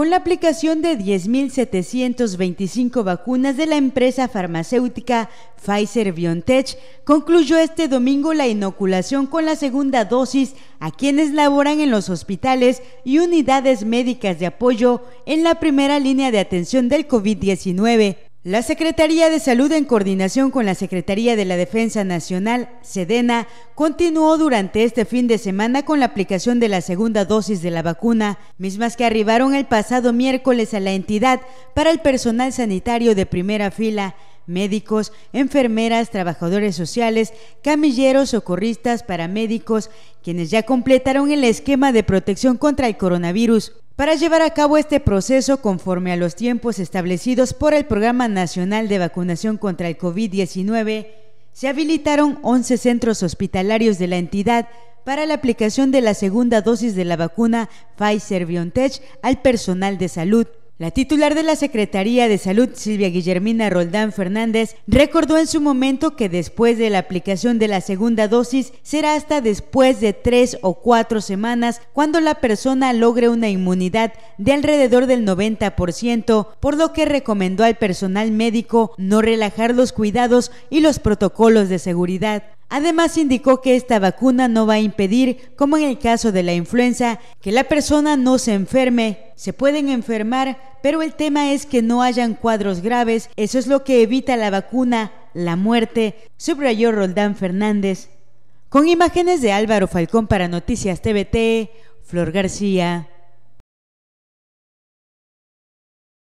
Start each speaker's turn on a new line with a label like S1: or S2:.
S1: con la aplicación de 10.725 vacunas de la empresa farmacéutica Pfizer BioNTech, concluyó este domingo la inoculación con la segunda dosis a quienes laboran en los hospitales y unidades médicas de apoyo en la primera línea de atención del COVID-19. La Secretaría de Salud, en coordinación con la Secretaría de la Defensa Nacional, Sedena, continuó durante este fin de semana con la aplicación de la segunda dosis de la vacuna, mismas que arribaron el pasado miércoles a la entidad para el personal sanitario de primera fila, médicos, enfermeras, trabajadores sociales, camilleros, socorristas, paramédicos, quienes ya completaron el esquema de protección contra el coronavirus para llevar a cabo este proceso conforme a los tiempos establecidos por el Programa Nacional de Vacunación contra el COVID-19, se habilitaron 11 centros hospitalarios de la entidad para la aplicación de la segunda dosis de la vacuna Pfizer BioNTech al personal de salud, la titular de la Secretaría de Salud, Silvia Guillermina Roldán Fernández, recordó en su momento que después de la aplicación de la segunda dosis será hasta después de tres o cuatro semanas cuando la persona logre una inmunidad de alrededor del 90%, por lo que recomendó al personal médico no relajar los cuidados y los protocolos de seguridad. Además, indicó que esta vacuna no va a impedir, como en el caso de la influenza, que la persona no se enferme se pueden enfermar, pero el tema es que no hayan cuadros graves, eso es lo que evita la vacuna, la muerte, subrayó Roldán Fernández. Con imágenes de Álvaro Falcón para Noticias TVT, Flor García.